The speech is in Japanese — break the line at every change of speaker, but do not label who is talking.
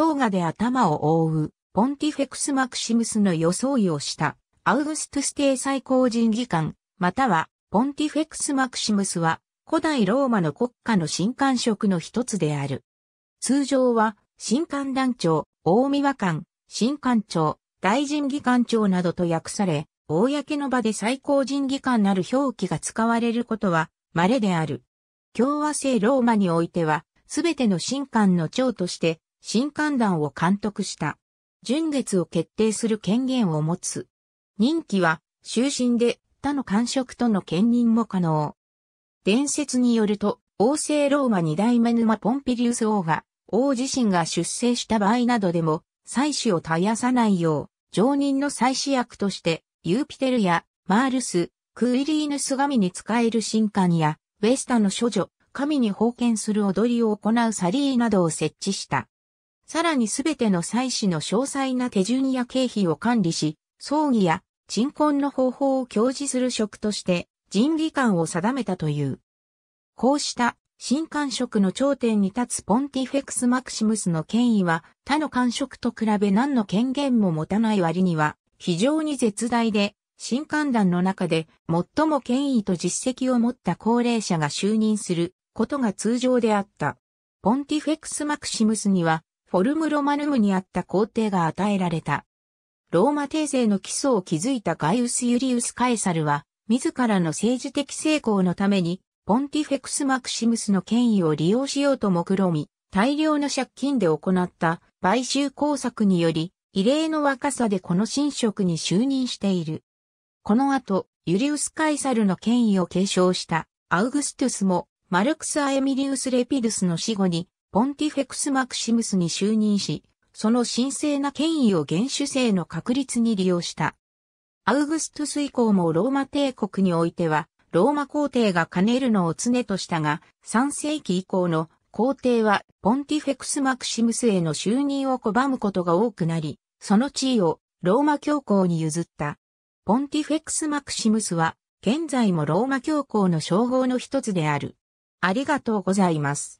ト画で頭を覆う、ポンティフェクス・マクシムスの装いをした、アウグストゥス帝最高人技官、または、ポンティフェクス・マクシムスは、古代ローマの国家の新官職の一つである。通常は、新官団長、大見和官、新官長、大臣議官長などと訳され、公の場で最高人議官なる表記が使われることは、稀である。共和制ローマにおいては、すべての新官の長として、新刊団を監督した。純月を決定する権限を持つ。任期は、終身で他の官職との兼任も可能。伝説によると、王政ローマ二代目沼ポンピリウス王が、王自身が出征した場合などでも、妻子を絶やさないよう、常任の妻子役として、ユーピテルやマールス、クイリーヌス神に仕える神官や、ウェスタの処女、神に封建する踊りを行うサリーなどを設置した。さらにすべての祭祀の詳細な手順や経費を管理し、葬儀や鎮魂の方法を教示する職として人技官を定めたという。こうした新官職の頂点に立つポンティフェクス・マクシムスの権威は他の官職と比べ何の権限も持たない割には非常に絶大で、新官団の中で最も権威と実績を持った高齢者が就任することが通常であった。ポンティフェクス・マクシムスにはフォルムロマヌムにあった皇帝が与えられた。ローマ帝政の基礎を築いたガイウス・ユリウス・カエサルは、自らの政治的成功のために、ポンティフェクス・マクシムスの権威を利用しようと目論み、大量の借金で行った買収工作により、異例の若さでこの新職に就任している。この後、ユリウス・カイサルの権威を継承したアウグストゥスもマルクス・アエミリウス・レピルスの死後にポンティフェクス・マクシムスに就任し、その神聖な権威を原種制の確立に利用した。アウグストゥス以降もローマ帝国においては、ローマ皇帝が兼ねるのを常としたが、3世紀以降の皇帝はポンティフェクス・マクシムスへの就任を拒むことが多くなり、その地位をローマ教皇に譲った。ポンティフェクス・マクシムスは、現在もローマ教皇の称号の一つである。ありがとうございます。